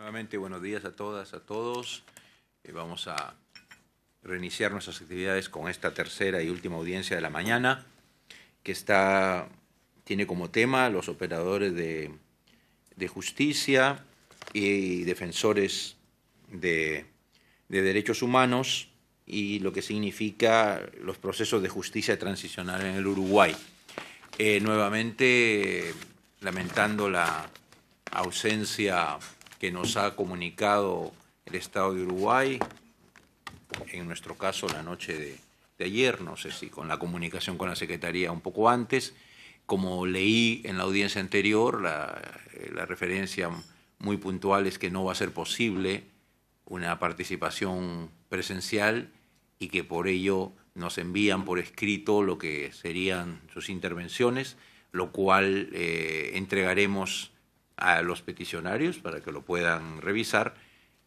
Nuevamente, buenos días a todas, a todos. Eh, vamos a reiniciar nuestras actividades con esta tercera y última audiencia de la mañana, que está, tiene como tema los operadores de, justicia y defensores de, derechos humanos y lo que significa los procesos de justicia transicional en el Uruguay. Eh, nuevamente, lamentando la ausencia que nos ha comunicado el Estado de Uruguay, en nuestro caso la noche de, ayer, no sé si con la comunicación con la Secretaría un poco antes, como leí en la audiencia anterior, la, referencia muy puntual es que no va a ser posible una participación presencial y que por ello nos envían por escrito lo que serían sus intervenciones, lo cual eh, entregaremos a los peticionarios para que lo puedan revisar,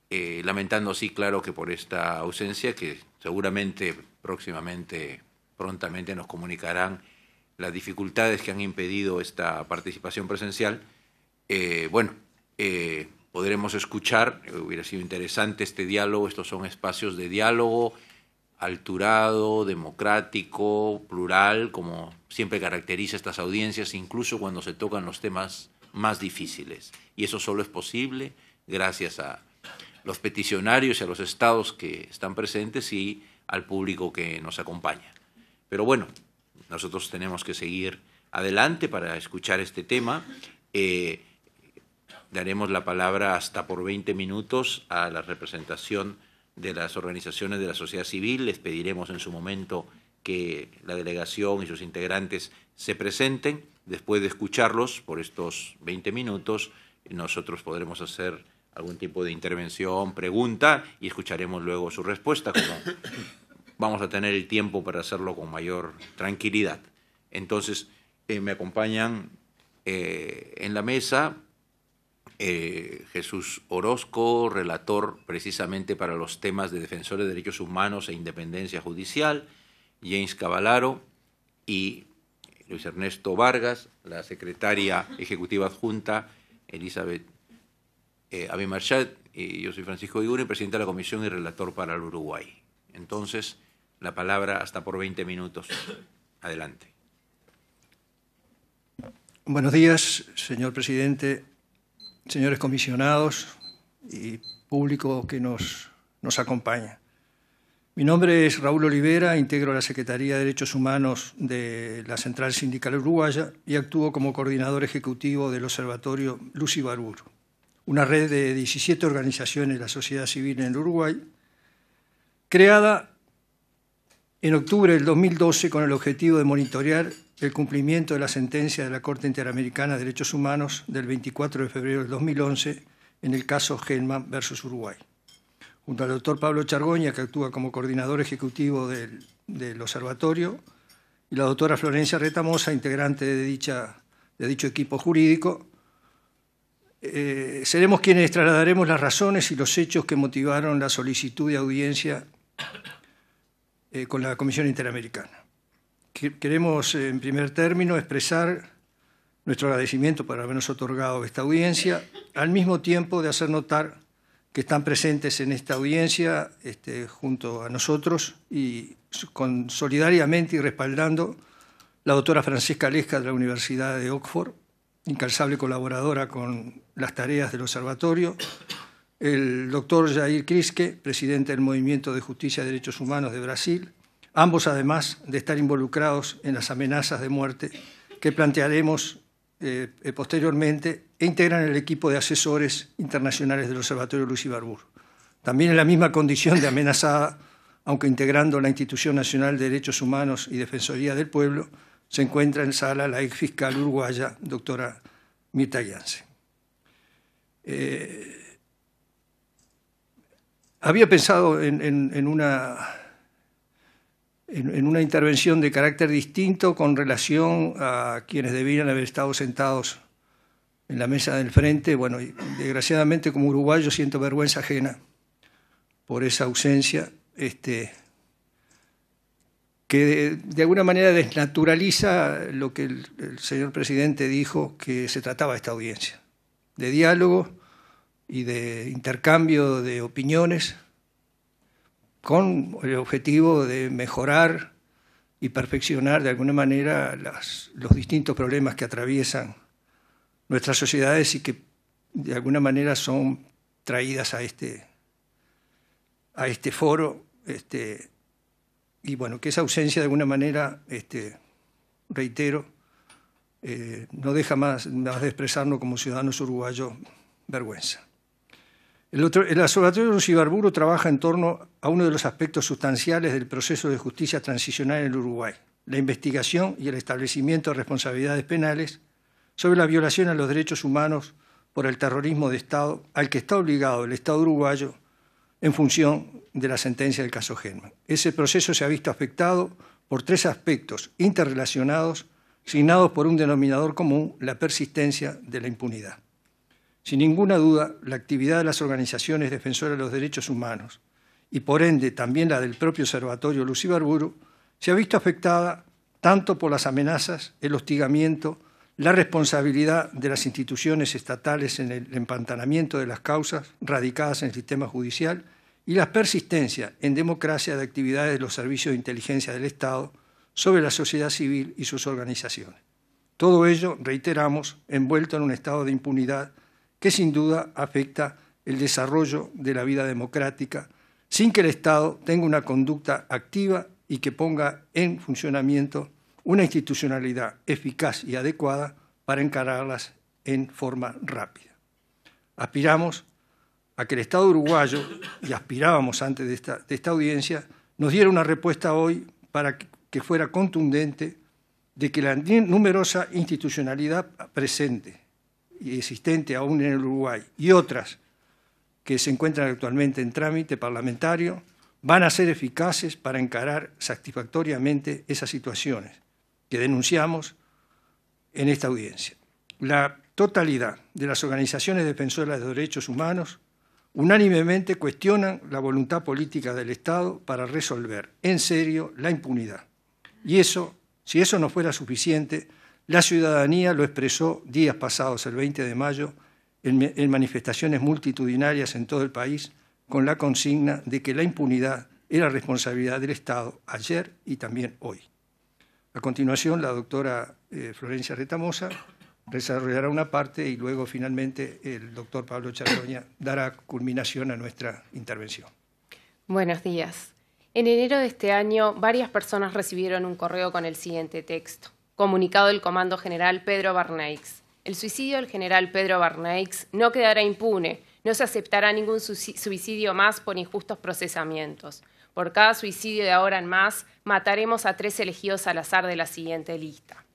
eh, lamentando así, claro, que por esta ausencia, que seguramente próximamente, prontamente nos comunicarán las dificultades que han impedido esta participación presencial, eh, bueno, eh, podremos escuchar, hubiera sido interesante este diálogo, estos son espacios de diálogo alturado, democrático, plural, como siempre caracteriza estas audiencias, incluso cuando se tocan los temas más difíciles. Y eso solo es posible gracias a los peticionarios y a los estados que están presentes y al público que nos acompaña. Pero bueno, nosotros tenemos que seguir adelante para escuchar este tema. Eh, daremos la palabra hasta por 20 minutos a la representación de las organizaciones de la sociedad civil. Les pediremos en su momento que la delegación y sus integrantes se presenten después de escucharlos por estos 20 minutos, nosotros podremos hacer algún tipo de intervención, pregunta y escucharemos luego su respuesta, como vamos a tener el tiempo para hacerlo con mayor tranquilidad. Entonces, eh, me acompañan eh, en la mesa eh, Jesús Orozco, relator precisamente para los temas de defensores de derechos humanos e independencia judicial, James Cavalaro y Luis Ernesto Vargas, la secretaria ejecutiva adjunta Elizabeth eh, y yo soy Francisco Iguri, presidente de la comisión y relator para el Uruguay. Entonces, la palabra hasta por 20 minutos. Adelante. Buenos días, señor presidente, señores comisionados y público que nos acompaña. Mi nombre es Raúl Olivera, integro la Secretaría de Derechos Humanos de la Central Sindical Uruguaya y actúo como coordinador ejecutivo del Observatorio Lucy una red de 17 organizaciones de la sociedad civil en Uruguay, creada en octubre del 2012 con el objetivo de monitorear el cumplimiento de la sentencia de la Corte Interamericana de Derechos Humanos del 24 de febrero del 2011 en el caso Gelman versus Uruguay junto al doctor Pablo Chargoña, que actúa como coordinador ejecutivo del, observatorio, y la doctora Florencia Retamosa, integrante de, dicha, de dicho equipo jurídico. Eh, seremos quienes trasladaremos las razones y los hechos que motivaron la solicitud de audiencia eh, con la Comisión Interamericana. Queremos, eh, en primer término, expresar nuestro agradecimiento por habernos otorgado esta audiencia, al mismo tiempo de hacer notar que están presentes en esta audiencia este, junto a nosotros y con, solidariamente y respaldando la doctora Francisca Lesca de la Universidad de Oxford, incansable colaboradora con las tareas del observatorio, el doctor Jair Crisque, presidente del Movimiento de Justicia y Derechos Humanos de Brasil, ambos además de estar involucrados en las amenazas de muerte que plantearemos eh, eh, posteriormente e integran el equipo de asesores internacionales del Observatorio Luis Ibarbur. También en la misma condición de amenazada, aunque integrando la Institución Nacional de Derechos Humanos y Defensoría del Pueblo, se encuentra en sala la ex fiscal uruguaya, doctora Mirta Yance. Eh, había pensado en una en, una intervención de carácter distinto con relación a quienes debieran haber estado sentados en la mesa del frente. Bueno, desgraciadamente como uruguayo siento vergüenza ajena por esa ausencia, este, que de, alguna manera desnaturaliza lo que el, el, señor presidente dijo que se trataba esta audiencia, de diálogo y de intercambio de opiniones con el objetivo de mejorar y perfeccionar de alguna manera los distintos problemas que atraviesan nuestras sociedades y que de alguna manera son traídas a este, a este foro. Este, y bueno, que esa ausencia de alguna manera, este, reitero, eh, no deja más, más de expresarnos como ciudadanos uruguayos vergüenza. El, otro, el Observatorio trabaja en torno a uno de los aspectos sustanciales del proceso de justicia transicional en el Uruguay, la investigación y el establecimiento de responsabilidades penales sobre la violación a los derechos humanos por el terrorismo de Estado al que está obligado el Estado uruguayo en función de la sentencia del caso Germán. Ese proceso se ha visto afectado por tres aspectos interrelacionados, signados por un denominador común, la persistencia de la impunidad. Sin ninguna duda, la actividad de las organizaciones defensoras de los derechos humanos y por ende también la del propio observatorio Lucibarburo, se ha visto afectada tanto por las amenazas, el hostigamiento, la responsabilidad de las instituciones estatales en el empantanamiento de las causas radicadas en el sistema judicial y la persistencia en democracia de actividades de los servicios de inteligencia del Estado sobre la sociedad civil y sus organizaciones. Todo ello, reiteramos, envuelto en un estado de impunidad que sin duda afecta el desarrollo de la vida democrática, sin que el Estado tenga una conducta activa y que ponga en funcionamiento una institucionalidad eficaz y adecuada para encararlas en forma rápida. Aspiramos a que el Estado uruguayo, y aspirábamos antes de esta, audiencia, nos diera una respuesta hoy para que fuera contundente de que la numerosa institucionalidad presente existente aún en el Uruguay y otras que se encuentran actualmente en trámite parlamentario van a ser eficaces para encarar satisfactoriamente esas situaciones que denunciamos en esta audiencia. La totalidad de las organizaciones defensoras de derechos humanos unánimemente cuestionan la voluntad política del Estado para resolver en serio la impunidad. Y eso, si eso no fuera suficiente, la ciudadanía lo expresó días pasados, el 20 de mayo, en, manifestaciones multitudinarias en todo el país, con la consigna de que la impunidad era responsabilidad del Estado ayer y también hoy. A continuación, la doctora eh, Florencia Retamosa desarrollará una parte y luego finalmente el doctor Pablo Charroña dará culminación a nuestra intervención. Buenos días. En enero de este año, varias personas recibieron un correo con el siguiente texto. Comunicado del Comando General Pedro Barneix. El suicidio del general Pedro Barneix no quedará impune. No se aceptará ningún suicidio más por injustos procesamientos. Por cada suicidio de ahora en más, mataremos a tres elegidos al azar de la siguiente lista.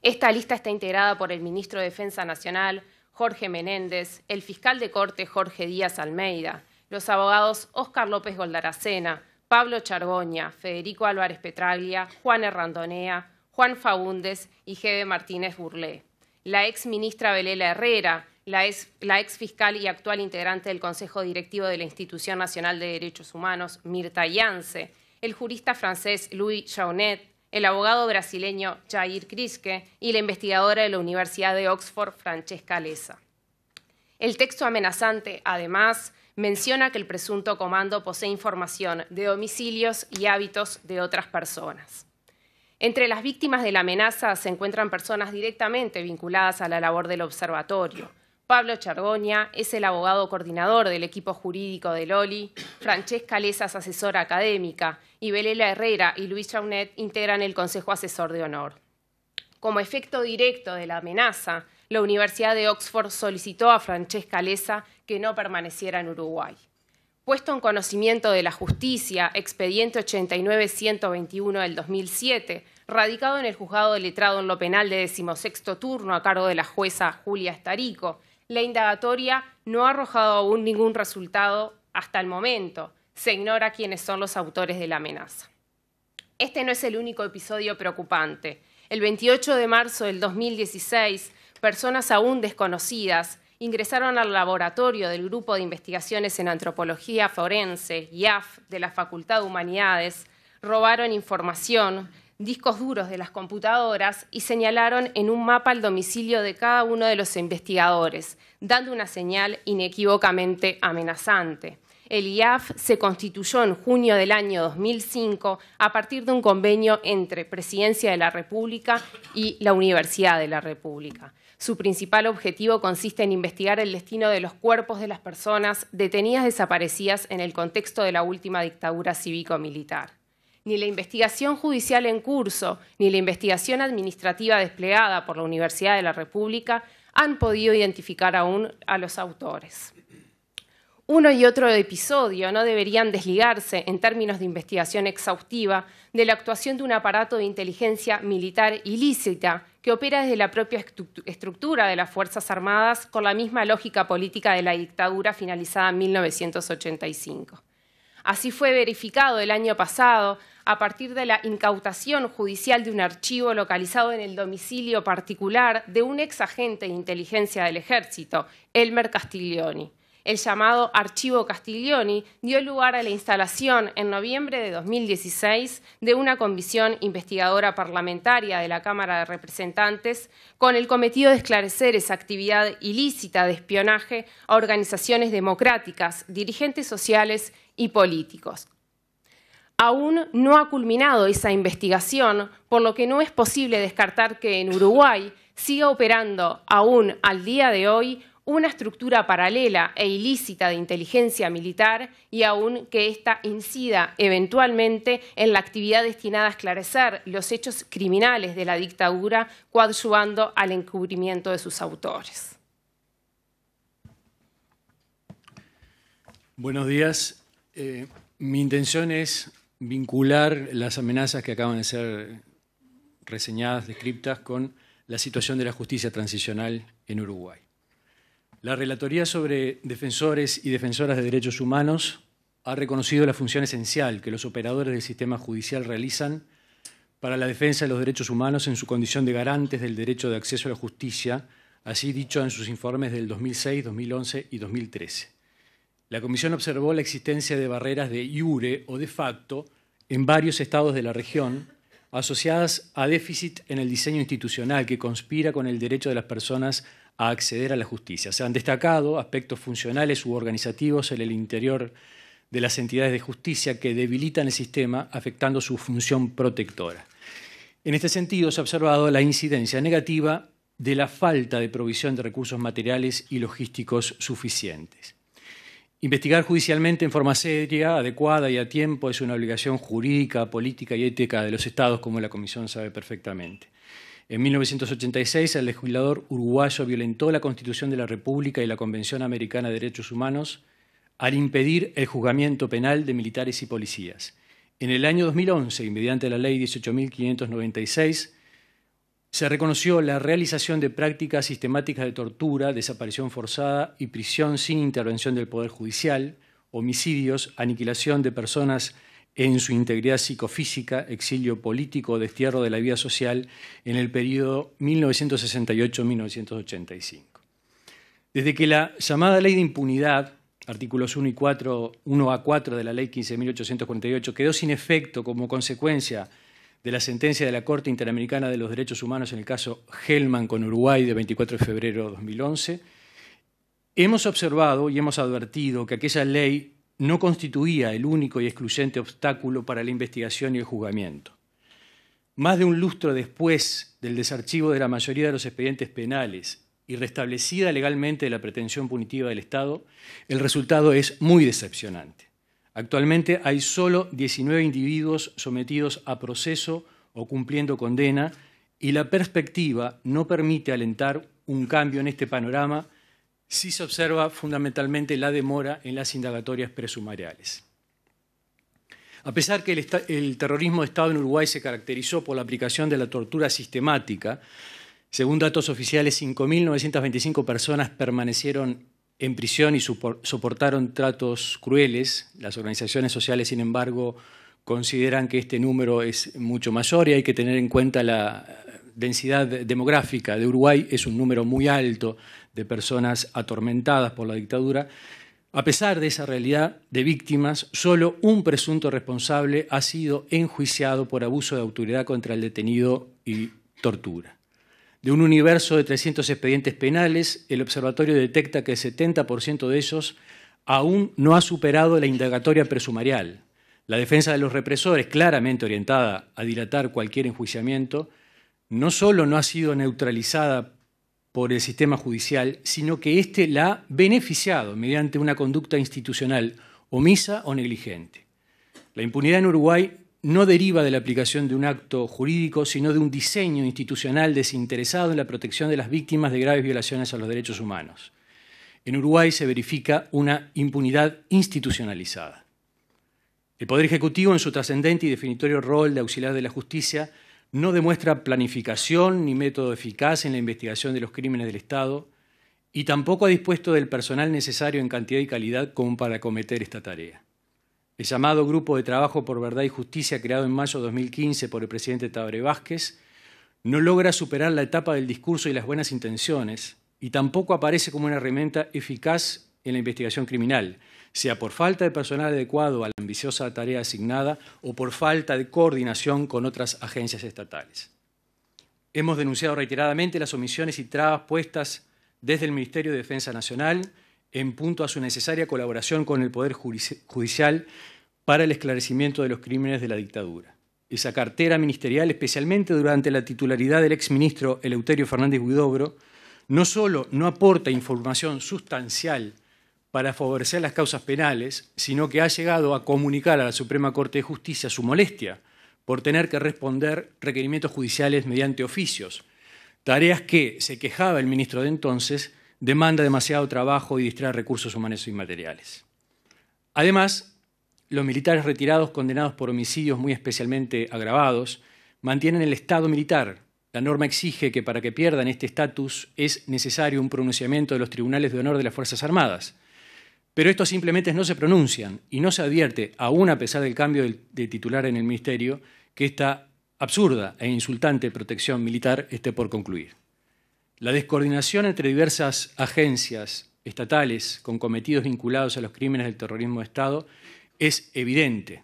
Esta lista está integrada por el ministro de Defensa Nacional, Jorge Menéndez, el fiscal de corte, Jorge Díaz Almeida, los abogados Oscar López Goldaracena, Pablo Chargoña, Federico Álvarez Petraglia, Juan Errandonea, Juan Faúndez y Jebe Martínez Burlé, la ex ministra Belela Herrera, la ex, fiscal y actual integrante del Consejo Directivo de la Institución Nacional de Derechos Humanos, Mirta Yance, el jurista francés Louis Jaunet, el abogado brasileño Jair Crisque y la investigadora de la Universidad de Oxford, Francesca Lesa. El texto amenazante, además, menciona que el presunto comando posee información de domicilios y hábitos de otras personas. Entre las víctimas de la amenaza se encuentran personas directamente vinculadas a la labor del observatorio. Pablo Chargoña es el abogado coordinador del equipo jurídico del OLI, Francesca es asesora académica, y Belela Herrera y Luis Chaunet integran el Consejo Asesor de Honor. Como efecto directo de la amenaza, la Universidad de Oxford solicitó a Francesca Lesa que no permaneciera en Uruguay puesto en conocimiento de la justicia, expediente 89-121 del 2007, radicado en el juzgado de letrado en lo penal de decimosexto turno a cargo de la jueza Julia Estarico. La indagatoria no ha arrojado aún ningún resultado hasta el momento. Se ignora quiénes son los autores de la amenaza. Este no es el único episodio preocupante. El 28 de marzo del 2016, personas aún desconocidas ingresaron al laboratorio del Grupo de Investigaciones en Antropología Forense, IAF, de la Facultad de Humanidades, robaron información, discos duros de las computadoras y señalaron en un mapa el domicilio de cada uno de los investigadores, dando una señal inequívocamente amenazante. El IAF se constituyó en junio del año 2005 a partir de un convenio entre Presidencia de la República y la Universidad de la República. Su principal objetivo consiste en investigar el destino de los cuerpos de las personas detenidas desaparecidas en el contexto de la última dictadura cívico-militar. Ni la investigación judicial en curso, ni la investigación administrativa desplegada por la Universidad de la República han podido identificar aún a los autores uno y otro episodio no deberían desligarse, en términos de investigación exhaustiva, de la actuación de un aparato de inteligencia militar ilícita que opera desde la propia estructura de las Fuerzas Armadas con la misma lógica política de la dictadura finalizada en 1985. Así fue verificado el año pasado a partir de la incautación judicial de un archivo localizado en el domicilio particular de un ex agente de inteligencia del ejército, Elmer Castiglioni el llamado Archivo Castiglioni dio lugar a la instalación en noviembre de 2016 de una comisión investigadora parlamentaria de la Cámara de Representantes con el cometido de esclarecer esa actividad ilícita de espionaje a organizaciones democráticas, dirigentes sociales y políticos. Aún no ha culminado esa investigación, por lo que no es posible descartar que en Uruguay siga operando aún al día de hoy una estructura paralela e ilícita de inteligencia militar y aún que ésta incida eventualmente en la actividad destinada a esclarecer los hechos criminales de la dictadura, coadyuvando al encubrimiento de sus autores. Buenos días. Eh, mi intención es vincular las amenazas que acaban de ser reseñadas, descriptas, con la situación de la justicia transicional en Uruguay. La Relatoría sobre Defensores y Defensoras de Derechos Humanos ha reconocido la función esencial que los operadores del sistema judicial realizan para la defensa de los derechos humanos en su condición de garantes del derecho de acceso a la justicia, así dicho en sus informes del 2006, 2011 y 2013. La Comisión observó la existencia de barreras de iure o de facto en varios estados de la región, asociadas a déficit en el diseño institucional que conspira con el derecho de las personas a acceder a la justicia. Se han destacado aspectos funcionales u organizativos en el interior de las entidades de justicia que debilitan el sistema afectando su función protectora. En este sentido, se ha observado la incidencia negativa de la falta de provisión de recursos materiales y logísticos suficientes. Investigar judicialmente en forma seria, adecuada y a tiempo es una obligación jurídica, política y ética de los estados, como la Comisión sabe perfectamente. En 1986, el legislador uruguayo violentó la Constitución de la República y la Convención Americana de Derechos Humanos al impedir el juzgamiento penal de militares y policías. En el año 2011, mediante la Ley 18.596, se reconoció la realización de prácticas sistemáticas de tortura, desaparición forzada y prisión sin intervención del Poder Judicial, homicidios, aniquilación de personas en su integridad psicofísica, exilio político, destierro de la vida social en el periodo 1968-1985. Desde que la llamada ley de impunidad, artículos 1, y 4, 1 a 4 de la ley 15.848, quedó sin efecto como consecuencia de la sentencia de la Corte Interamericana de los Derechos Humanos en el caso Hellman con Uruguay de 24 de febrero de 2011, hemos observado y hemos advertido que aquella ley no constituía el único y excluyente obstáculo para la investigación y el juzgamiento. Más de un lustro después del desarchivo de la mayoría de los expedientes penales y restablecida legalmente la pretensión punitiva del Estado, el resultado es muy decepcionante. Actualmente hay solo 19 individuos sometidos a proceso o cumpliendo condena y la perspectiva no permite alentar un cambio en este panorama si se observa fundamentalmente la demora en las indagatorias presumariales. A pesar que el, terrorismo de Estado en Uruguay se caracterizó por la aplicación de la tortura sistemática, según datos oficiales, 5.925 personas permanecieron en prisión y soportaron tratos crueles. Las organizaciones sociales, sin embargo, consideran que este número es mucho mayor y hay que tener en cuenta la densidad demográfica de Uruguay. Es un número muy alto de personas atormentadas por la dictadura. A pesar de esa realidad de víctimas, solo un presunto responsable ha sido enjuiciado por abuso de autoridad contra el detenido y tortura. De un universo de 300 expedientes penales, el observatorio detecta que el 70% de ellos aún no ha superado la indagatoria presumarial. La defensa de los represores, claramente orientada a dilatar cualquier enjuiciamiento, no solo no ha sido neutralizada por el sistema judicial, sino que éste la ha beneficiado mediante una conducta institucional omisa o negligente. La impunidad en Uruguay no deriva de la aplicación de un acto jurídico, sino de un diseño institucional desinteresado en la protección de las víctimas de graves violaciones a los derechos humanos. En Uruguay se verifica una impunidad institucionalizada. El Poder Ejecutivo, en su trascendente y definitorio rol de auxiliar de la justicia, no demuestra planificación ni método eficaz en la investigación de los crímenes del Estado y tampoco ha dispuesto del personal necesario en cantidad y calidad como para acometer esta tarea. El llamado Grupo de Trabajo por Verdad y Justicia, creado en mayo de 2015 por el presidente Tabre Vázquez, no logra superar la etapa del discurso y las buenas intenciones y tampoco aparece como una herramienta eficaz en la investigación criminal, sea por falta de personal adecuado a la ambiciosa tarea asignada o por falta de coordinación con otras agencias estatales. Hemos denunciado reiteradamente las omisiones y trabas puestas desde el Ministerio de Defensa Nacional en punto a su necesaria colaboración con el Poder Judicial para el esclarecimiento de los crímenes de la dictadura. Esa cartera ministerial, especialmente durante la titularidad del exministro Eleuterio Fernández Guidobro, no solo no aporta información sustancial para favorecer las causas penales, sino que ha llegado a comunicar a la Suprema Corte de Justicia su molestia por tener que responder requerimientos judiciales mediante oficios, tareas que, se quejaba el ministro de entonces, demanda demasiado trabajo y distrae recursos humanos y materiales. Además, los militares retirados condenados por homicidios muy especialmente agravados mantienen el estado militar. La norma exige que para que pierdan este estatus es necesario un pronunciamiento de los tribunales de honor de las Fuerzas Armadas. Pero estos simplemente no se pronuncian y no se advierte, aún a pesar del cambio de titular en el Ministerio, que esta absurda e insultante protección militar esté por concluir. La descoordinación entre diversas agencias estatales con cometidos vinculados a los crímenes del terrorismo de Estado es evidente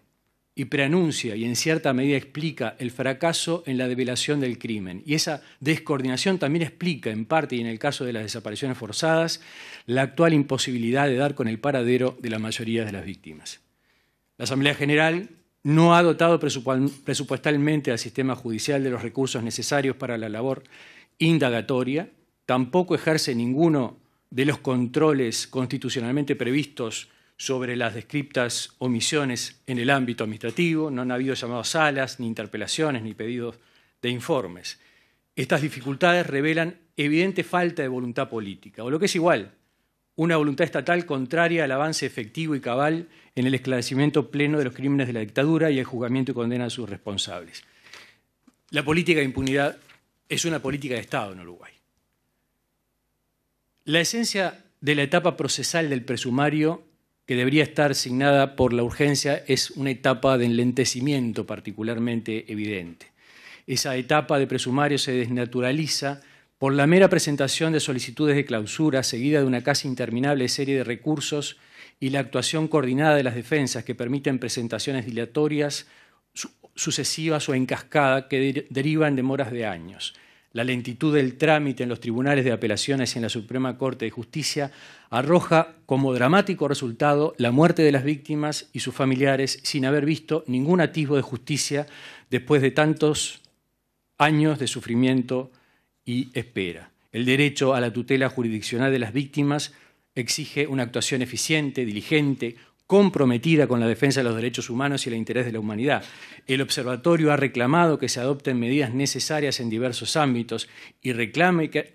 y preanuncia y en cierta medida explica el fracaso en la develación del crimen. Y esa descoordinación también explica, en parte y en el caso de las desapariciones forzadas, la actual imposibilidad de dar con el paradero de la mayoría de las víctimas. La Asamblea General no ha dotado presupuestalmente al sistema judicial de los recursos necesarios para la labor indagatoria, tampoco ejerce ninguno de los controles constitucionalmente previstos sobre las descriptas omisiones en el ámbito administrativo, no han habido llamados salas, ni interpelaciones, ni pedidos de informes. Estas dificultades revelan evidente falta de voluntad política, o lo que es igual, una voluntad estatal contraria al avance efectivo y cabal en el esclarecimiento pleno de los crímenes de la dictadura y el juzgamiento y condena de sus responsables. La política de impunidad es una política de Estado en Uruguay. La esencia de la etapa procesal del presumario que debería estar asignada por la urgencia es una etapa de enlentecimiento particularmente evidente. Esa etapa de presumario se desnaturaliza por la mera presentación de solicitudes de clausura seguida de una casi interminable serie de recursos y la actuación coordinada de las defensas que permiten presentaciones dilatorias sucesivas o en cascada que derivan derivan demoras de años. La lentitud del trámite en los tribunales de apelaciones y en la Suprema Corte de Justicia arroja como dramático resultado la muerte de las víctimas y sus familiares sin haber visto ningún atisbo de justicia después de tantos años de sufrimiento y espera. El derecho a la tutela jurisdiccional de las víctimas exige una actuación eficiente, diligente, comprometida con la defensa de los derechos humanos y el interés de la humanidad. El observatorio ha reclamado que se adopten medidas necesarias en diversos ámbitos y reclama que,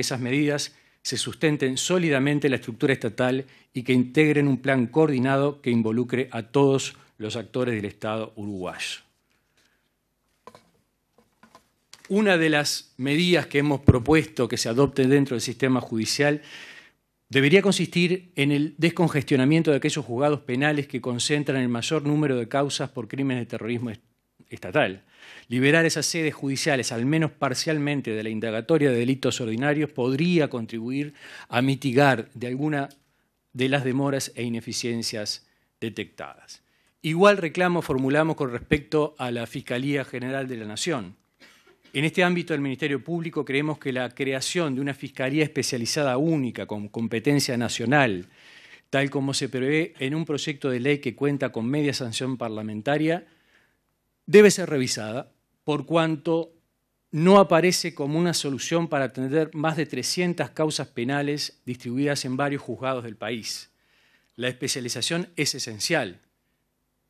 esas medidas se sustenten sólidamente la estructura estatal y que integren un plan coordinado que involucre a todos los actores del Estado uruguayo. Una de las medidas que hemos propuesto que se adopten dentro del sistema judicial debería consistir en el descongestionamiento de aquellos juzgados penales que concentran el mayor número de causas por crímenes de terrorismo estatal. Liberar esas sedes judiciales, al menos parcialmente, de la indagatoria de delitos ordinarios podría contribuir a mitigar de alguna de las demoras e ineficiencias detectadas. Igual reclamo formulamos con respecto a la Fiscalía General de la Nación. En este ámbito del Ministerio Público creemos que la creación de una Fiscalía especializada única con competencia nacional, tal como se prevé en un proyecto de ley que cuenta con media sanción parlamentaria, debe ser revisada por cuanto no aparece como una solución para atender más de 300 causas penales distribuidas en varios juzgados del país. La especialización es esencial,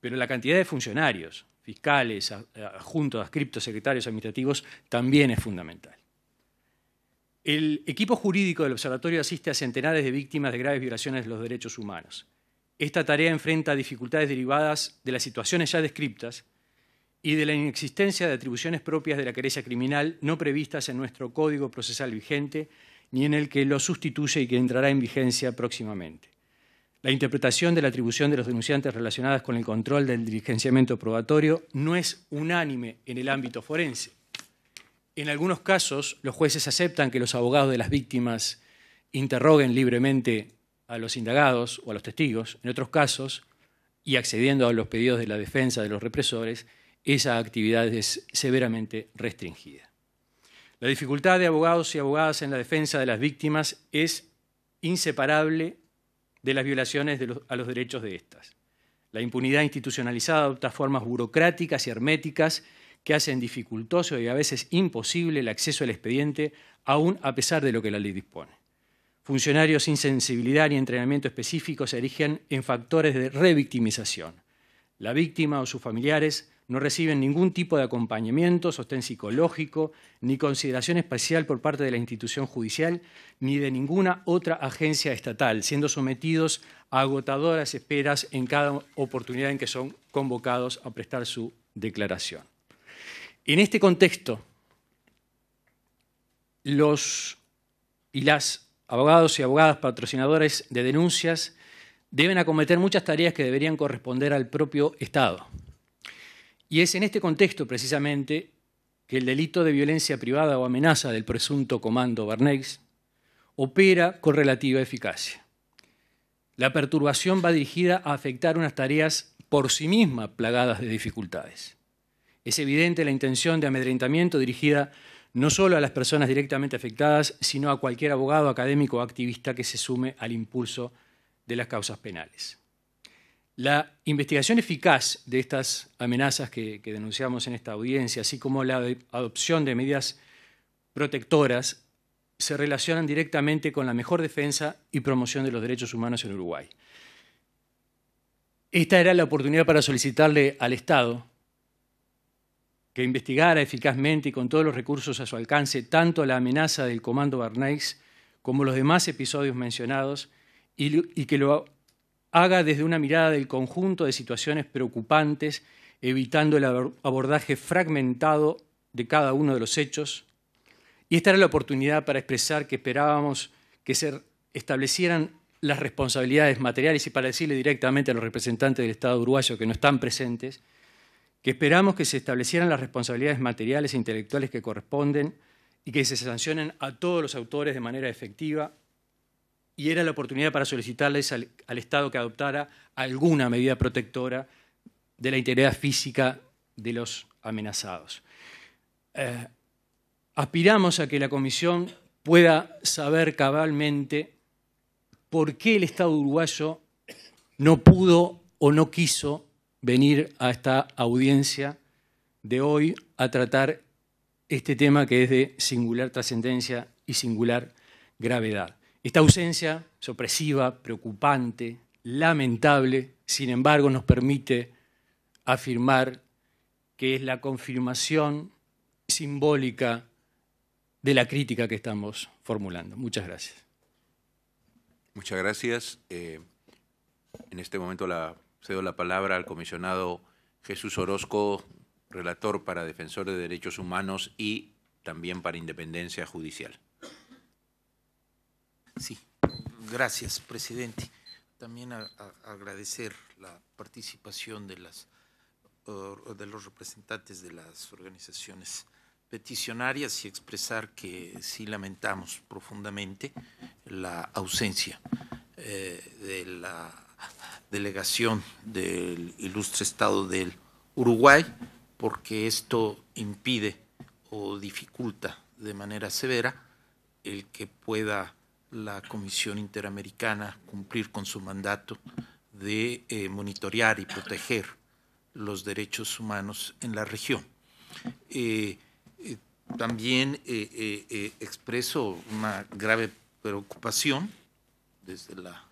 pero la cantidad de funcionarios, fiscales, adjuntos, adscriptos, secretarios administrativos, también es fundamental. El equipo jurídico del observatorio asiste a centenares de víctimas de graves violaciones de los derechos humanos. Esta tarea enfrenta dificultades derivadas de las situaciones ya descriptas y de la inexistencia de atribuciones propias de la querella criminal no previstas en nuestro Código Procesal vigente ni en el que lo sustituye y que entrará en vigencia próximamente. La interpretación de la atribución de los denunciantes relacionadas con el control del diligenciamiento probatorio no es unánime en el ámbito forense. En algunos casos, los jueces aceptan que los abogados de las víctimas interroguen libremente a los indagados o a los testigos. En otros casos, y accediendo a los pedidos de la defensa de los represores, esa actividad es severamente restringida. La dificultad de abogados y abogadas en la defensa de las víctimas es inseparable de las violaciones a los derechos de estas. La impunidad institucionalizada adopta formas burocráticas y herméticas que hacen dificultoso y a veces imposible el acceso al expediente, aún a pesar de lo que la ley dispone. Funcionarios sin sensibilidad ni entrenamiento específico se erigen en factores de revictimización. La víctima o sus familiares no reciben ningún tipo de acompañamiento, sostén psicológico, ni consideración especial por parte de la institución judicial, ni de ninguna otra agencia estatal, siendo sometidos a agotadoras esperas en cada oportunidad en que son convocados a prestar su declaración. En este contexto, los y las abogados y abogadas patrocinadores de denuncias deben acometer muchas tareas que deberían corresponder al propio Estado y es en este contexto precisamente que el delito de violencia privada o amenaza del presunto comando Barnex opera con relativa eficacia. La perturbación va dirigida a afectar unas tareas por sí misma plagadas de dificultades. Es evidente la intención de amedrentamiento dirigida no solo a las personas directamente afectadas, sino a cualquier abogado, académico o activista que se sume al impulso de las causas penales. La investigación eficaz de estas amenazas que, denunciamos en esta audiencia, así como la adopción de medidas protectoras, se relacionan directamente con la mejor defensa y promoción de los derechos humanos en Uruguay. Esta era la oportunidad para solicitarle al Estado que investigara eficazmente y con todos los recursos a su alcance tanto la amenaza del Comando Barnais como los demás episodios mencionados y que lo haga desde una mirada del conjunto de situaciones preocupantes, evitando el abordaje fragmentado de cada uno de los hechos. Y esta era la oportunidad para expresar que esperábamos que se establecieran las responsabilidades materiales y para decirle directamente a los representantes del Estado uruguayo que no están presentes, que esperamos que se establecieran las responsabilidades materiales e intelectuales que corresponden y que se sancionen a todos los autores de manera efectiva y era la oportunidad para solicitarles al, Estado que adoptara alguna medida protectora de la integridad física de los amenazados. Eh, aspiramos a que la Comisión pueda saber cabalmente por qué el Estado uruguayo no pudo o no quiso venir a esta audiencia de hoy a tratar este tema que es de singular trascendencia y singular gravedad. Esta ausencia opresiva, preocupante, lamentable, sin embargo, nos permite afirmar que es la confirmación simbólica de la crítica que estamos formulando. Muchas gracias. Muchas gracias. Eh, en este momento la, cedo la palabra al comisionado Jesús Orozco, relator para Defensor de Derechos Humanos y también para Independencia Judicial. Sí, gracias, presidente. También agradecer la participación de, las, de los representantes de las organizaciones peticionarias y expresar que sí lamentamos profundamente la ausencia eh, de la delegación del ilustre Estado del Uruguay, porque esto impide o dificulta de manera severa el que pueda la Comisión Interamericana cumplir con su mandato de eh, monitorear y proteger los derechos humanos en la región. Eh, eh, también expreso una grave preocupación desde la,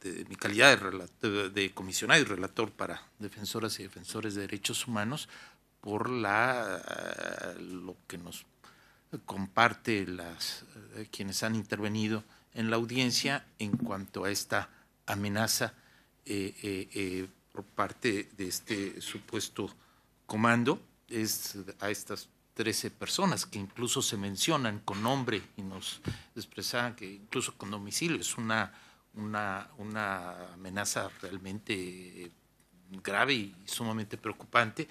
de mi calidad de, de comisionado y relator para defensoras y defensores de derechos humanos por la, lo que nos comparte las, eh, quienes han intervenido en la audiencia en cuanto a esta amenaza eh, eh, por parte de este supuesto comando. Es a estas 13 personas que incluso se mencionan con nombre y nos expresaban que incluso con domicilio es una, una, una amenaza realmente grave y sumamente preocupante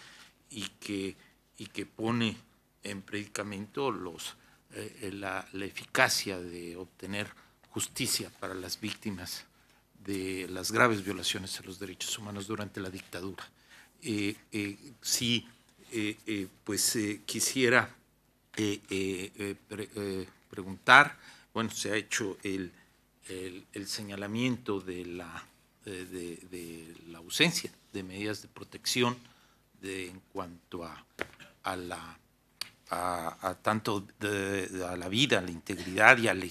y que, y que pone en predicamento los, eh, la, eficacia de obtener justicia para las víctimas de las graves violaciones a los derechos humanos durante la dictadura. si pues quisiera preguntar, bueno, se ha hecho el, señalamiento de la, eh, de, la ausencia de medidas de protección en cuanto a la a, tanto a la vida, a la integridad y al,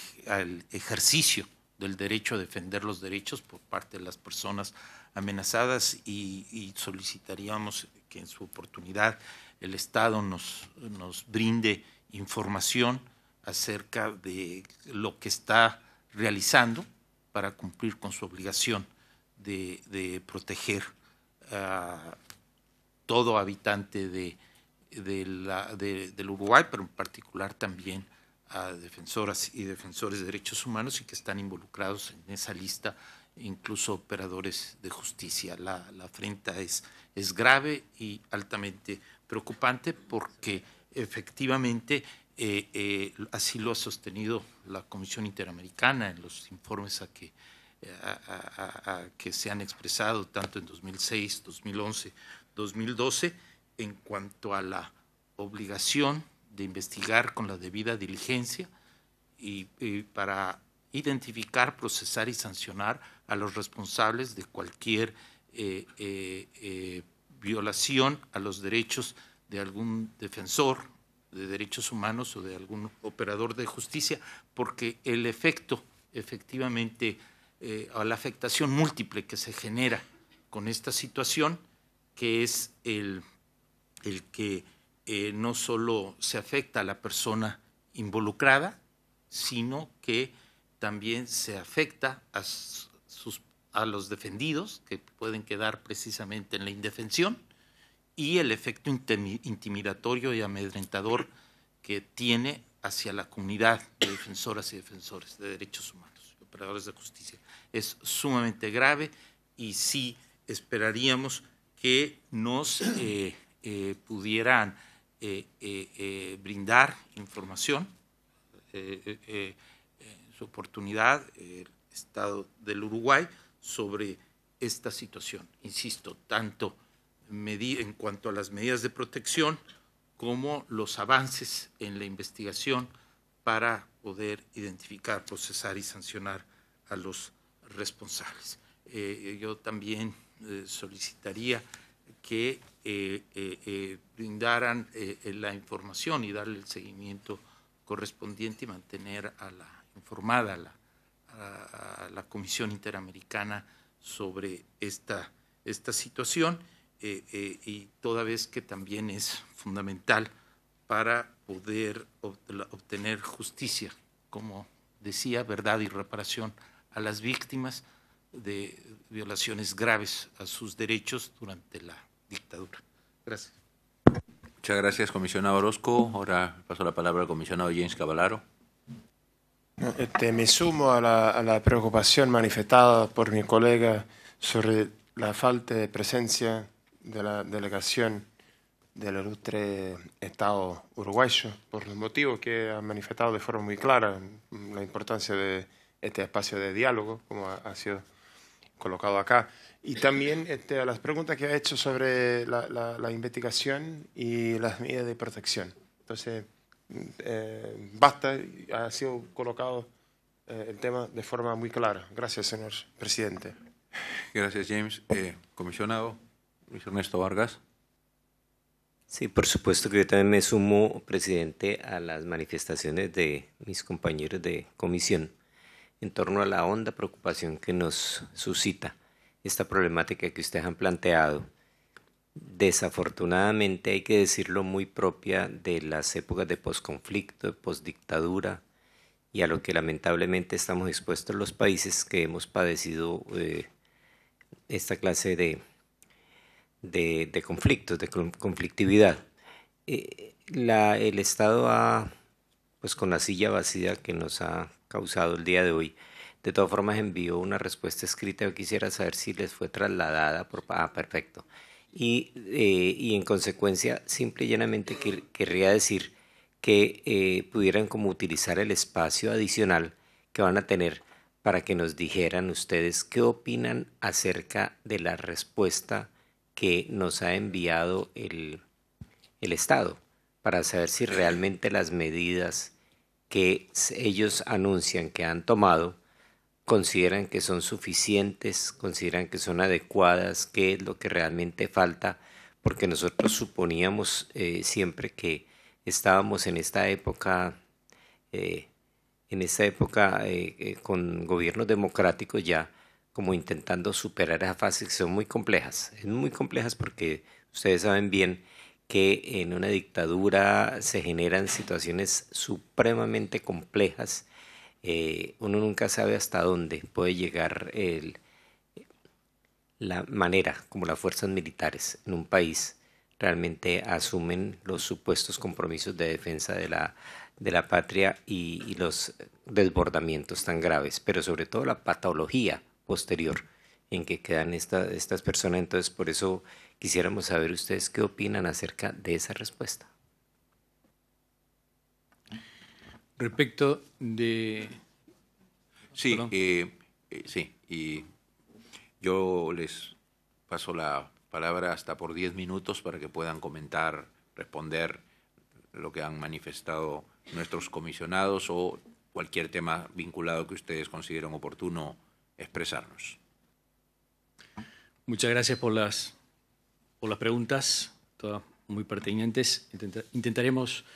ejercicio del derecho a defender los derechos por parte de las personas amenazadas y, solicitaríamos que en su oportunidad el Estado nos, nos brinde información acerca de lo que está realizando para cumplir con su obligación de, de proteger a todo habitante de, la, del Uruguay, pero en particular también a defensoras y defensores de derechos humanos y que están involucrados en esa lista, incluso operadores de justicia. La, afrenta es, grave y altamente preocupante porque efectivamente eh, eh, así lo ha sostenido la Comisión Interamericana en los informes que, a, que se han expresado tanto en 2006, 2011, 2012 en cuanto a la obligación de investigar con la debida diligencia y, para identificar, procesar y sancionar a los responsables de cualquier eh, eh, eh, violación a los derechos de algún defensor de derechos humanos o de algún operador de justicia, porque el efecto, efectivamente, a la afectación múltiple que se genera con esta situación, que es el el que eh, no solo se afecta a la persona involucrada, sino que también se afecta a, los defendidos, que pueden quedar precisamente en la indefensión, y el efecto intimidatorio y amedrentador que tiene hacia la comunidad de defensoras y defensores de derechos humanos, operadores de justicia. Es sumamente grave y sí esperaríamos que nos eh, eh, pudieran eh, eh, brindar información en su oportunidad el Estado del Uruguay sobre esta situación. Insisto, tanto en cuanto a las medidas de protección como los avances en la investigación para poder identificar, procesar y sancionar a los responsables. yo también solicitaría que eh, eh, eh, brindaran eh, la información y darle el seguimiento correspondiente y mantener a la informada a la, la Comisión Interamericana sobre esta, esta situación y toda vez que también es fundamental para poder obtener justicia, como decía, verdad y reparación a las víctimas de violaciones graves a sus derechos durante la dictadura. Gracias. Muchas gracias, comisionado Orozco. Ahora paso la palabra al comisionado James Cavalaro. Este, me sumo a la, preocupación manifestada por mi colega sobre la falta de presencia de la delegación del ilustre Estado uruguayo, por los motivos que ha manifestado de forma muy clara, la importancia de este espacio de diálogo, como ha sido colocado acá. Y también este, a las preguntas que ha hecho sobre la, investigación y las medidas de protección. Entonces, mm, eh, basta, ha sido colocado eh, el tema de forma muy clara. Gracias, señor presidente. Gracias, James. Eh, comisionado Luis Ernesto Vargas. Sí, por supuesto que yo también me sumo, presidente, a las manifestaciones de mis compañeros de comisión en torno a la honda preocupación que nos suscita esta problemática que ustedes han planteado. Desafortunadamente hay que decirlo muy propia de las épocas de posconflicto, de posdictadura y a lo que lamentablemente estamos expuestos los países que hemos padecido eh, esta clase de, de, conflictos, de conflictividad. Eh, el Estado ha, pues con la silla vacía que nos ha causado el día de hoy. De todas formas, envió una respuesta escrita. Yo quisiera saber si les fue trasladada por... Ah, perfecto. Y, eh, en consecuencia, simple y llanamente querría decir que eh, pudieran como utilizar el espacio adicional que van a tener para que nos dijeran ustedes qué opinan acerca de la respuesta que nos ha enviado el Estado, para saber si realmente las medidas que ellos anuncian que han tomado consideran que son suficientes, consideran que son adecuadas, qué es lo que realmente falta, porque nosotros suponíamos eh, siempre que estábamos en esta época, eh, en esta época eh, con gobiernos democráticos ya, como intentando superar esas fases que son muy complejas, muy complejas porque ustedes saben bien que en una dictadura se generan situaciones supremamente complejas. Eh, uno nunca sabe hasta dónde puede llegar la manera como las fuerzas militares en un país realmente asumen los supuestos compromisos de defensa de la, de la patria y, los desbordamientos tan graves, pero sobre todo la patología posterior en que quedan estas personas. Entonces, por eso Quisiéramos saber ustedes qué opinan acerca de esa respuesta. Respecto de... Sí, eh, eh, sí, y yo les paso la palabra hasta por diez minutos para que puedan comentar, responder lo que han manifestado nuestros comisionados o cualquier tema vinculado que ustedes consideren oportuno expresarnos. Muchas gracias por las por las preguntas, todas muy pertinentes. intentaremos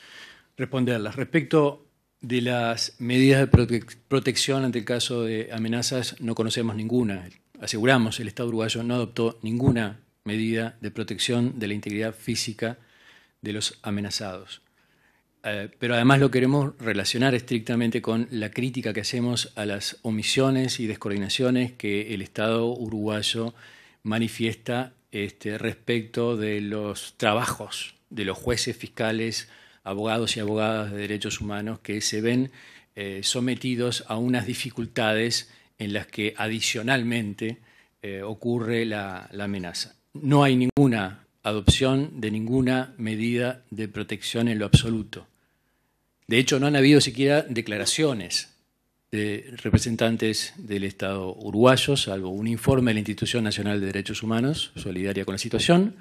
responderlas. Respecto de las medidas de protección ante el caso de amenazas, no conocemos ninguna. Aseguramos, el Estado uruguayo no adoptó ninguna medida de protección de la integridad física de los amenazados. Eh, pero además lo queremos relacionar estrictamente con la crítica que hacemos a las omisiones y descoordinaciones que el Estado uruguayo manifiesta este, respecto de los trabajos de los jueces, fiscales, abogados y abogadas de derechos humanos que se ven eh, sometidos a unas dificultades en las que adicionalmente eh, ocurre la amenaza. No hay ninguna adopción de ninguna medida de protección en lo absoluto. De hecho, no han habido siquiera declaraciones de representantes del Estado uruguayo, salvo un informe de la Institución Nacional de Derechos Humanos, solidaria con la situación,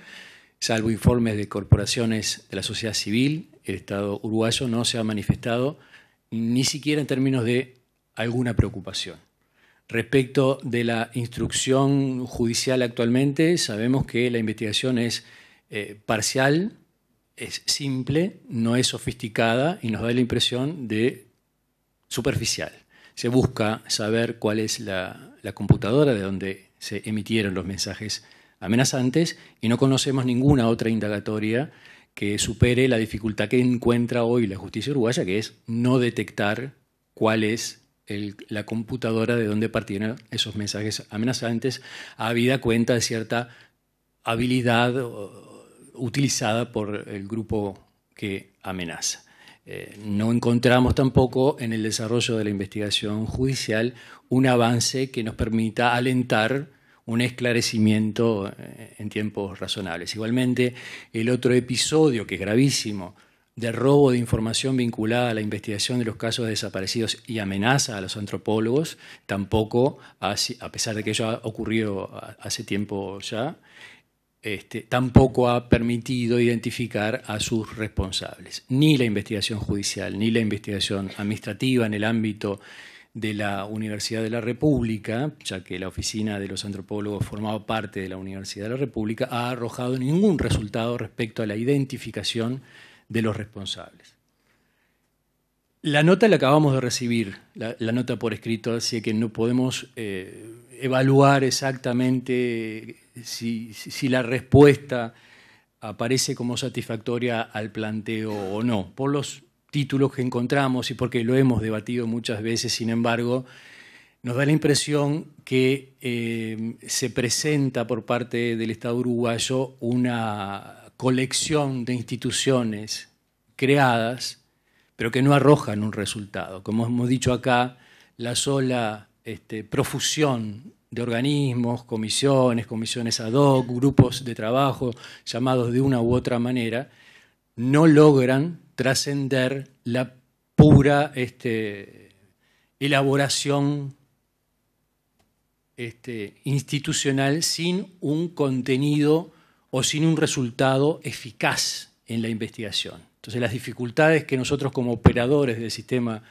salvo informes de corporaciones de la sociedad civil, el Estado uruguayo no se ha manifestado ni siquiera en términos de alguna preocupación. Respecto de la instrucción judicial actualmente, sabemos que la investigación es eh, parcial, es simple, no es sofisticada y nos da la impresión de superficial se busca saber cuál es la, computadora de donde se emitieron los mensajes amenazantes y no conocemos ninguna otra indagatoria que supere la dificultad que encuentra hoy la justicia uruguaya, que es no detectar cuál es la computadora de donde partieron esos mensajes amenazantes, habida cuenta de cierta habilidad utilizada por el grupo que amenaza. Eh, no encontramos tampoco en el desarrollo de la investigación judicial un avance que nos permita alentar un esclarecimiento eh, en tiempos razonables. Igualmente, el otro episodio, que es gravísimo, de robo de información vinculada a la investigación de los casos de desaparecidos y amenaza a los antropólogos, tampoco, a pesar de que ello ha ocurrido hace tiempo ya, este, tampoco ha permitido identificar a sus responsables. Ni la investigación judicial, ni la investigación administrativa en el ámbito de la Universidad de la República, ya que la oficina de los antropólogos formaba parte de la Universidad de la República, ha arrojado ningún resultado respecto a la identificación de los responsables. La nota la acabamos de recibir, la, nota por escrito, así que no podemos eh, evaluar exactamente si, la respuesta aparece como satisfactoria al planteo o no, por los títulos que encontramos y porque lo hemos debatido muchas veces, sin embargo, nos da la impresión que eh, se presenta por parte del Estado uruguayo una colección de instituciones creadas, pero que no arrojan un resultado. Como hemos dicho acá, la sola este, profusión de organismos, comisiones, comisiones ad hoc, grupos de trabajo llamados de una u otra manera, no logran trascender la pura este, elaboración este, institucional sin un contenido o sin un resultado eficaz en la investigación. Entonces las dificultades que nosotros como operadores del sistema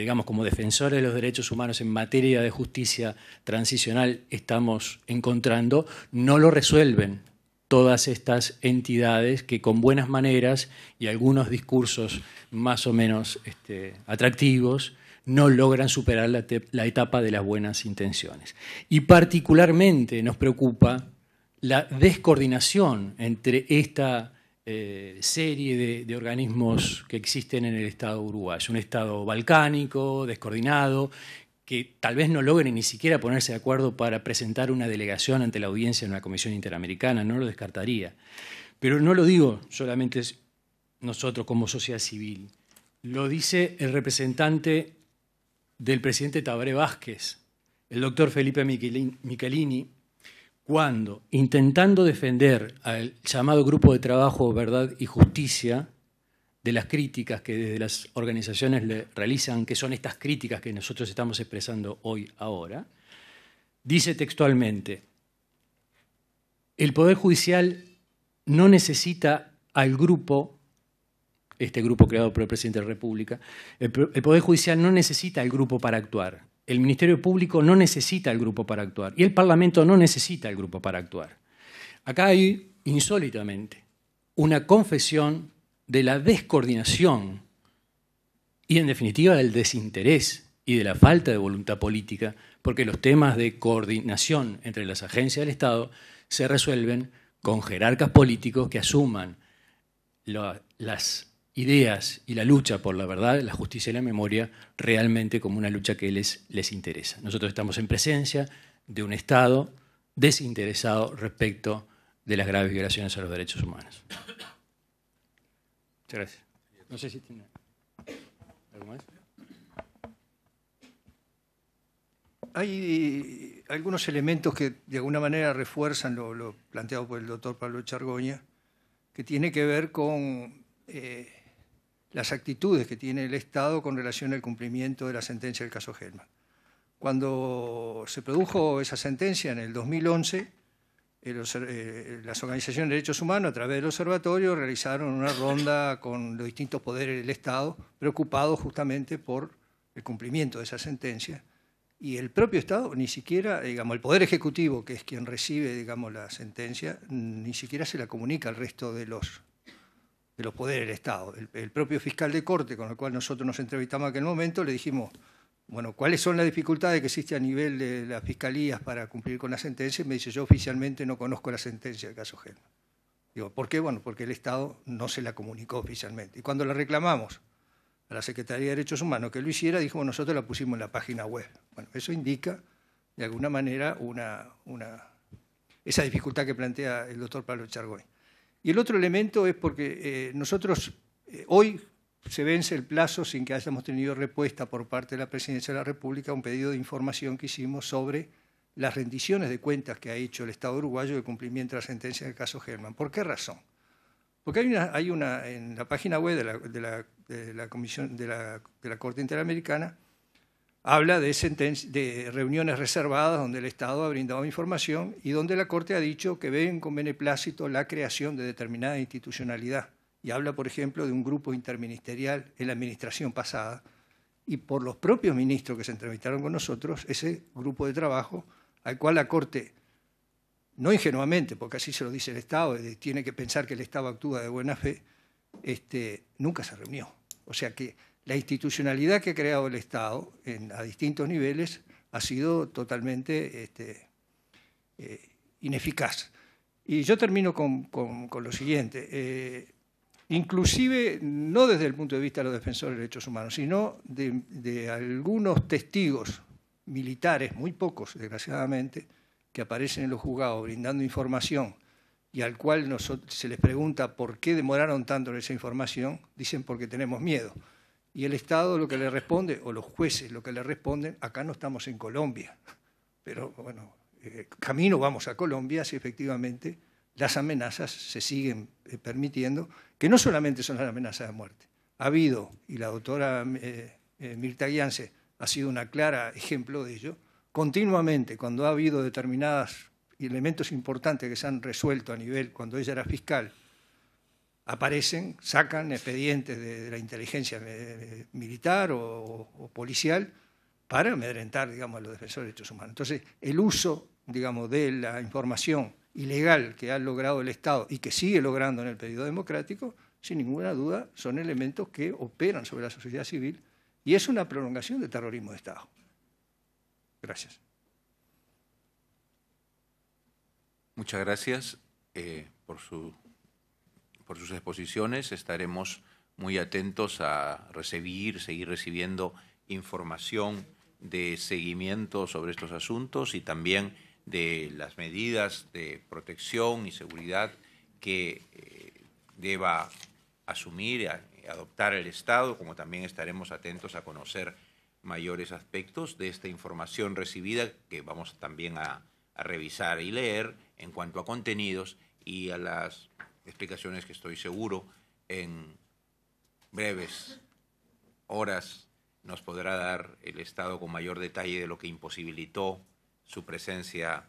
digamos, como defensores de los derechos humanos en materia de justicia transicional estamos encontrando, no lo resuelven todas estas entidades que con buenas maneras y algunos discursos más o menos este, atractivos no logran superar la etapa de las buenas intenciones. Y particularmente nos preocupa la descoordinación entre esta eh, serie de, organismos que existen en el Estado uruguayo, un Estado balcánico, descoordinado, que tal vez no logren ni siquiera ponerse de acuerdo para presentar una delegación ante la audiencia en una comisión interamericana, no lo descartaría. Pero no lo digo solamente nosotros como sociedad civil, lo dice el representante del presidente Tabaré Vázquez, el doctor Felipe Michelini, cuando, intentando defender al llamado grupo de trabajo Verdad y Justicia, de las críticas que desde las organizaciones le realizan, que son estas críticas que nosotros estamos expresando hoy, ahora, dice textualmente, el Poder Judicial no necesita al grupo, este grupo creado por el Presidente de la República, el, el Poder Judicial no necesita al grupo para actuar. El Ministerio Público no necesita el grupo para actuar y el Parlamento no necesita el grupo para actuar. Acá hay, insólitamente, una confesión de la descoordinación y, en definitiva, del desinterés y de la falta de voluntad política, porque los temas de coordinación entre las agencias del Estado se resuelven con jerarcas políticos que asuman las ideas y la lucha por la verdad, la justicia y la memoria realmente como una lucha que les, les interesa. Nosotros estamos en presencia de un Estado desinteresado respecto de las graves violaciones a los derechos humanos. Muchas gracias. No sé si tiene algo más. Hay eh, algunos elementos que de alguna manera refuerzan lo, planteado por el doctor Pablo Chargoña, que tiene que ver con eh, las actitudes que tiene el Estado con relación al cumplimiento de la sentencia del caso Gelman. Cuando se produjo esa sentencia en el 2011, eh, las organizaciones de derechos humanos, a través del observatorio, realizaron una ronda con los distintos poderes del Estado, preocupados justamente por el cumplimiento de esa sentencia. Y el propio Estado, ni siquiera, digamos, el Poder Ejecutivo, que es quien recibe, digamos, la sentencia, ni siquiera se la comunica al resto de los de los poderes del Estado. El, propio fiscal de corte, con el cual nosotros nos entrevistamos en aquel momento, le dijimos, bueno, ¿cuáles son las dificultades que existe a nivel de las fiscalías para cumplir con la sentencia? Y me dice, yo oficialmente no conozco la sentencia del caso Gelman. Digo, ¿por qué? Bueno, porque el Estado no se la comunicó oficialmente. Y cuando la reclamamos a la Secretaría de Derechos Humanos que lo hiciera, dijo, nosotros la pusimos en la página web. Bueno, eso indica, de alguna manera, una, esa dificultad que plantea el doctor Pablo Chargoy. Y el otro elemento es porque eh, nosotros eh, hoy se vence el plazo sin que hayamos tenido respuesta por parte de la Presidencia de la República a un pedido de información que hicimos sobre las rendiciones de cuentas que ha hecho el Estado uruguayo de cumplimiento de la sentencia del caso Germán. ¿Por qué razón? Porque hay una, hay una en la página web de la, Comisión, de la Corte Interamericana habla de, reuniones reservadas donde el Estado ha brindado información y donde la Corte ha dicho que ven con beneplácito la creación de determinada institucionalidad. Y habla, por ejemplo, de un grupo interministerial en la administración pasada. Y por los propios ministros que se entrevistaron con nosotros, ese grupo de trabajo al cual la Corte, no ingenuamente, porque así se lo dice el Estado, eh, tiene que pensar que el Estado actúa de buena fe, este, nunca se reunió. O sea que la institucionalidad que ha creado el Estado a distintos niveles ha sido totalmente este, eh, ineficaz. Y yo termino con, lo siguiente. Eh, inclusive no desde el punto de vista de los defensores de derechos humanos, sino de algunos testigos militares, muy pocos desgraciadamente, que aparecen en los juzgados brindando información y al cual se les pregunta por qué demoraron tanto en esa información, dicen porque tenemos miedo. Y el Estado lo que le responde, o los jueces lo que le responden, acá no estamos en Colombia, pero bueno, eh, camino vamos a Colombia si efectivamente las amenazas se siguen eh, permitiendo, que no solamente son las amenazas de muerte. Ha habido, y la doctora eh, Mirta Guiance ha sido un clara ejemplo de ello, continuamente cuando ha habido determinadas elementos importantes que se han resuelto a nivel cuando ella era fiscal, aparecen, sacan expedientes de, la inteligencia militar o, policial para amedrentar, digamos, a los defensores de derechos humanos. Entonces, el uso, digamos, de la información ilegal que ha logrado el Estado y que sigue logrando en el periodo democrático, sin ninguna duda, son elementos que operan sobre la sociedad civil y es una prolongación del terrorismo de Estado. Gracias. Muchas gracias eh, por, por sus exposiciones. Estaremos muy atentos a recibir, seguir recibiendo información de seguimiento sobre estos asuntos y también de las medidas de protección y seguridad que eh, deba asumir, y adoptar el Estado, como también estaremos atentos a conocer mayores aspectos de esta información recibida que vamos también a revisar y leer en cuanto a contenidos y a las explicaciones que estoy seguro en breves horas nos podrá dar el Estado con mayor detalle de lo que imposibilitó su presencia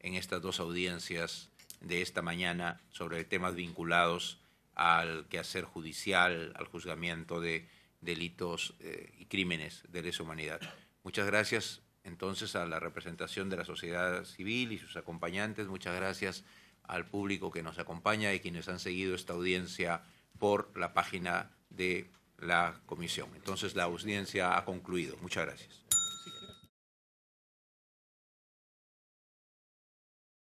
en estas dos audiencias de esta mañana sobre temas vinculados al quehacer judicial, al juzgamiento de delitos eh, y crímenes de lesa humanidad. Muchas gracias entonces a la representación de la sociedad civil y sus acompañantes. Muchas gracias al público que nos acompaña y quienes han seguido esta audiencia por la página de la comisión. Entonces la audiencia ha concluido. Muchas gracias.